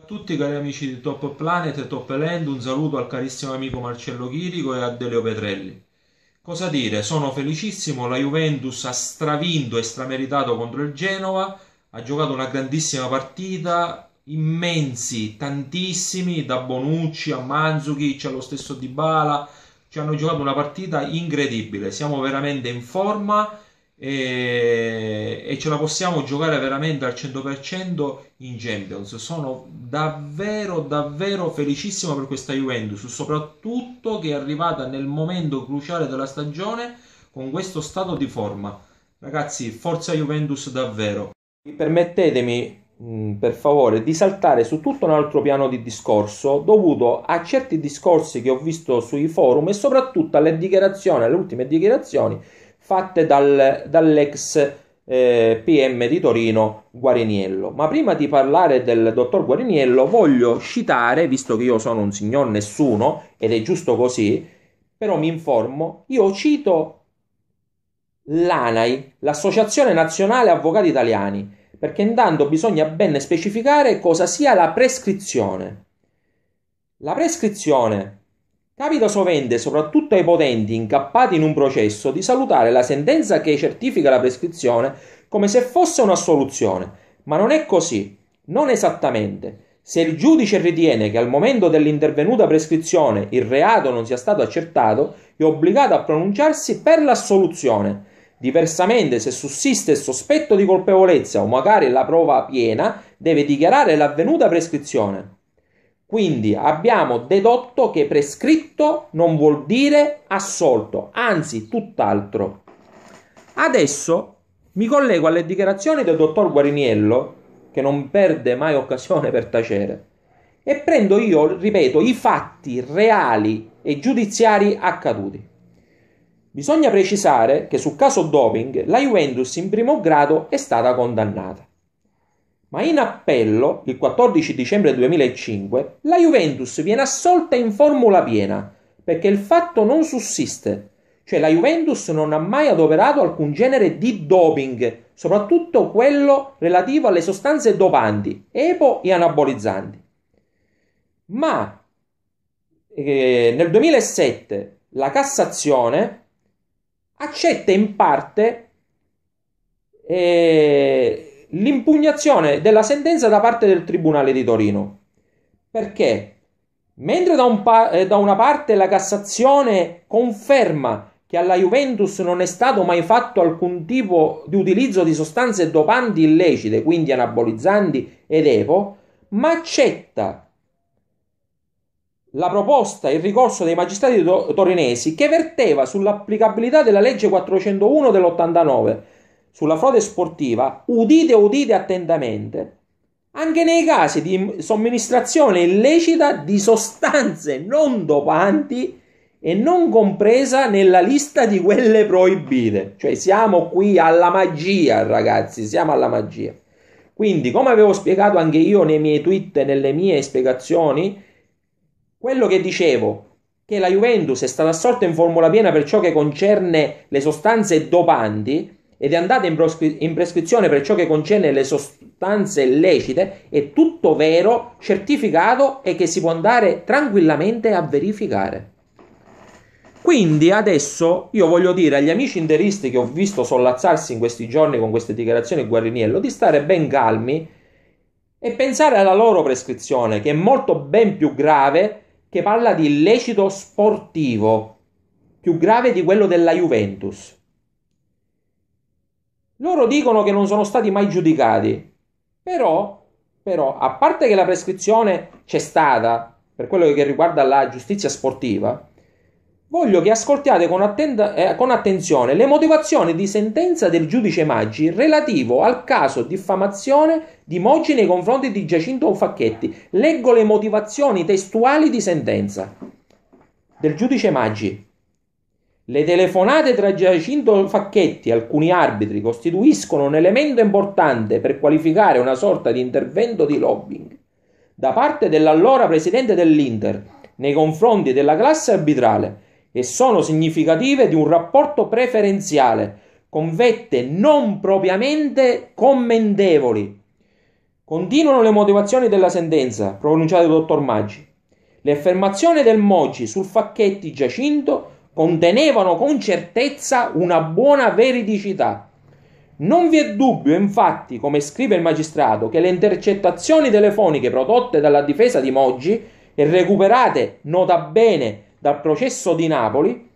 a tutti cari amici di Top Planet e Top Land, un saluto al carissimo amico Marcello Chirico e a Deleo Petrelli. Cosa dire, sono felicissimo, la Juventus ha stravinto e strameritato contro il Genova, ha giocato una grandissima partita, immensi, tantissimi, da Bonucci a Manzukic allo stesso Dybala, ci hanno giocato una partita incredibile, siamo veramente in forma e, e ce la possiamo giocare veramente al 100% in Champions. Sono davvero, davvero felicissimo per questa Juventus, soprattutto che è arrivata nel momento cruciale della stagione con questo stato di forma. Ragazzi, forza Juventus davvero. Permettetemi mm, per favore, di saltare su tutto un altro piano di discorso dovuto a certi discorsi che ho visto sui forum e soprattutto alle dichiarazioni, alle ultime dichiarazioni fatte dal, dall'ex eh, PM di Torino Guariniello. Ma prima di parlare del dottor Guariniello voglio citare, visto che io sono un signor nessuno ed è giusto così, però mi informo, io cito l'ANAI, l'Associazione Nazionale Avvocati Italiani, perché intanto bisogna ben specificare cosa sia la prescrizione. La prescrizione Capita sovente, soprattutto ai potenti incappati in un processo, di salutare la sentenza che certifica la prescrizione come se fosse un'assoluzione, ma non è così, non esattamente. Se il giudice ritiene che al momento dell'intervenuta prescrizione il reato non sia stato accertato, è obbligato a pronunciarsi per l'assoluzione. Diversamente, se sussiste il sospetto di colpevolezza o magari la prova piena, deve dichiarare l'avvenuta prescrizione. Quindi abbiamo dedotto che prescritto non vuol dire assolto, anzi tutt'altro. Adesso mi collego alle dichiarazioni del dottor Guariniello, che non perde mai occasione per tacere, e prendo io, ripeto, i fatti reali e giudiziari accaduti. Bisogna precisare che sul caso doping la Juventus in primo grado è stata condannata. Ma in appello, il 14 dicembre 2005, la Juventus viene assolta in formula piena, perché il fatto non sussiste. Cioè la Juventus non ha mai adoperato alcun genere di doping, soprattutto quello relativo alle sostanze dopanti, EPO e anabolizzanti. Ma eh, nel 2007 la Cassazione accetta in parte eh, l'impugnazione della sentenza da parte del Tribunale di Torino. Perché? Mentre da, un pa- eh, da una parte la Cassazione conferma che alla Juventus non è stato mai fatto alcun tipo di utilizzo di sostanze dopanti illecite, quindi anabolizzanti ed EPO, ma accetta la proposta il ricorso dei magistrati to- torinesi che verteva sull'applicabilità della legge 401 dell'89 sulla frode sportiva, udite udite attentamente, anche nei casi di somministrazione illecita di sostanze non dopanti e non compresa nella lista di quelle proibite. Cioè siamo qui alla magia, ragazzi, siamo alla magia. Quindi, come avevo spiegato anche io nei miei tweet e nelle mie spiegazioni, quello che dicevo che la Juventus è stata assolta in formula piena per ciò che concerne le sostanze dopanti ed è andata in, proscri- in prescrizione per ciò che concerne le sostanze illecite, è tutto vero, certificato e che si può andare tranquillamente a verificare. Quindi adesso io voglio dire agli amici interisti che ho visto sollazzarsi in questi giorni con queste dichiarazioni Guariniello di stare ben calmi e pensare alla loro prescrizione, che è molto ben più grave, che parla di illecito sportivo, più grave di quello della Juventus. Loro dicono che non sono stati mai giudicati, però, però a parte che la prescrizione c'è stata per quello che riguarda la giustizia sportiva, voglio che ascoltiate con, attenta, eh, con attenzione le motivazioni di sentenza del giudice Maggi relativo al caso diffamazione di Moggi nei confronti di Giacinto Facchetti. Leggo le motivazioni testuali di sentenza del giudice Maggi. Le telefonate tra Giacinto Facchetti e alcuni arbitri costituiscono un elemento importante per qualificare una sorta di intervento di lobbying da parte dell'allora presidente dell'Inter nei confronti della classe arbitrale e sono significative di un rapporto preferenziale con vette non propriamente commendevoli. Continuano le motivazioni della sentenza pronunciata dal dottor Maggi. Le affermazioni del Moggi sul Facchetti Giacinto contenevano con certezza una buona veridicità. Non vi è dubbio, infatti, come scrive il magistrato, che le intercettazioni telefoniche prodotte dalla difesa di Moggi e recuperate, nota bene, dal processo di Napoli,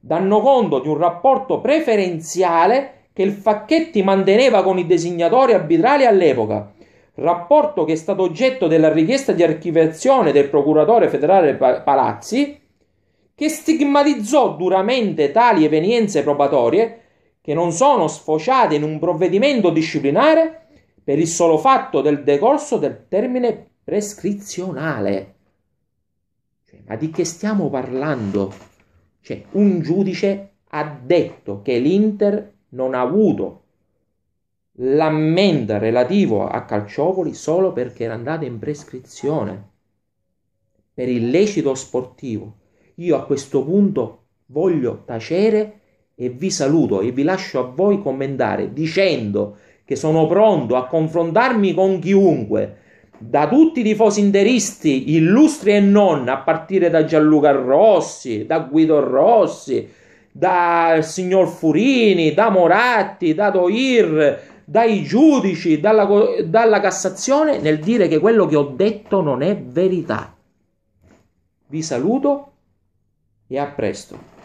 danno conto di un rapporto preferenziale che il Facchetti manteneva con i designatori arbitrali all'epoca, rapporto che è stato oggetto della richiesta di archiviazione del procuratore federale Palazzi, che stigmatizzò duramente tali evenienze probatorie che non sono sfociate in un provvedimento disciplinare per il solo fatto del decorso del termine prescrizionale. Cioè, ma di che stiamo parlando? Cioè, un giudice ha detto che l'Inter non ha avuto l'ammenda relativo a Calciopoli solo perché era andata in prescrizione per illecito sportivo io a questo punto voglio tacere e vi saluto e vi lascio a voi commentare dicendo che sono pronto a confrontarmi con chiunque, da tutti i tifosi interisti, illustri e non, a partire da Gianluca Rossi, da Guido Rossi, dal signor Furini, da Moratti, da Doir, dai giudici, dalla, dalla Cassazione, nel dire che quello che ho detto non è verità. Vi saluto e a presto